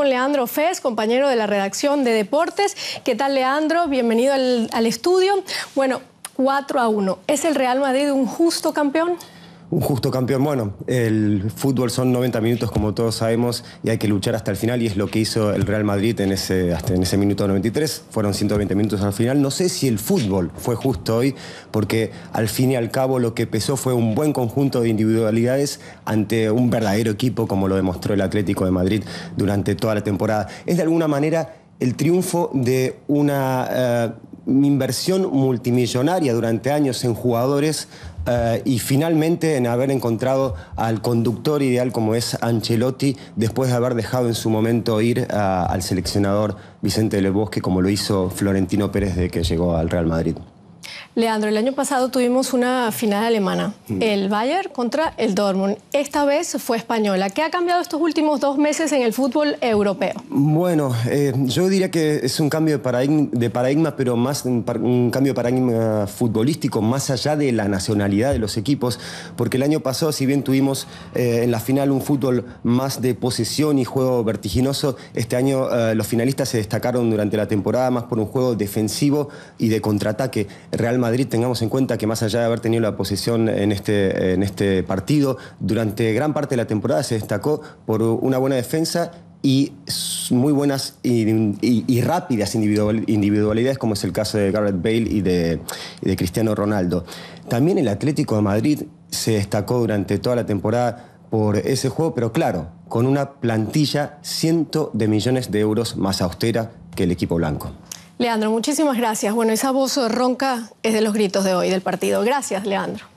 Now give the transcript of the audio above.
con Leandro Fes, compañero de la redacción de Deportes. ¿Qué tal, Leandro? Bienvenido al, estudio. Bueno, 4 a 1. ¿Es el Real Madrid un justo campeón? un justo campeón. Bueno, el fútbol son 90 minutos, como todos sabemos, y hay que luchar hasta el final, y es lo que hizo el Real Madrid en ese, hasta en ese minuto 93. Fueron 120 minutos al final. No sé si el fútbol fue justo hoy, porque al fin y al cabo lo que pesó fue un buen conjunto de individualidades ante un verdadero equipo, como lo demostró el Atlético de Madrid durante toda la temporada. Es de alguna manera el triunfo de una. Eh, inversión multimillonaria durante años en jugadores eh, y finalmente en haber encontrado al conductor ideal como es Ancelotti, después de haber dejado en su momento ir eh, al seleccionador Vicente del Bosque, como lo hizo Florentino Pérez de que llegó al Real Madrid. Leandro, el año pasado tuvimos una final alemana, mm. el Bayern contra el Dortmund. Esta vez fue española. ¿Qué ha cambiado estos últimos dos meses en el fútbol europeo? Bueno, eh, yo diría que es un cambio de paradigma, pero más un, cambio de paradigma futbolístico, más allá de la nacionalidad de los equipos, porque el año pasado, si bien tuvimos eh, en la final un fútbol más de posesión y juego vertiginoso, este año eh, los finalistas se destacaron durante la temporada más por un juego defensivo y de contraataque. Realmente Madrid, tengamos en cuenta que más allá de haber tenido la posición este, en este, partido, durante gran parte de la temporada se destacó por una buena defensa y muy buenas y, rápidas individualidades, como es el caso de Garrett Bale y de, y de, Cristiano Ronaldo. También el Atlético de Madrid se destacó durante toda la temporada por ese juego, pero claro, con una plantilla ciento de millones de euros más austera que el equipo blanco. Leandro, muchísimas gracias. Bueno, esa voz ronca es de los gritos de hoy del partido. Gracias, Leandro.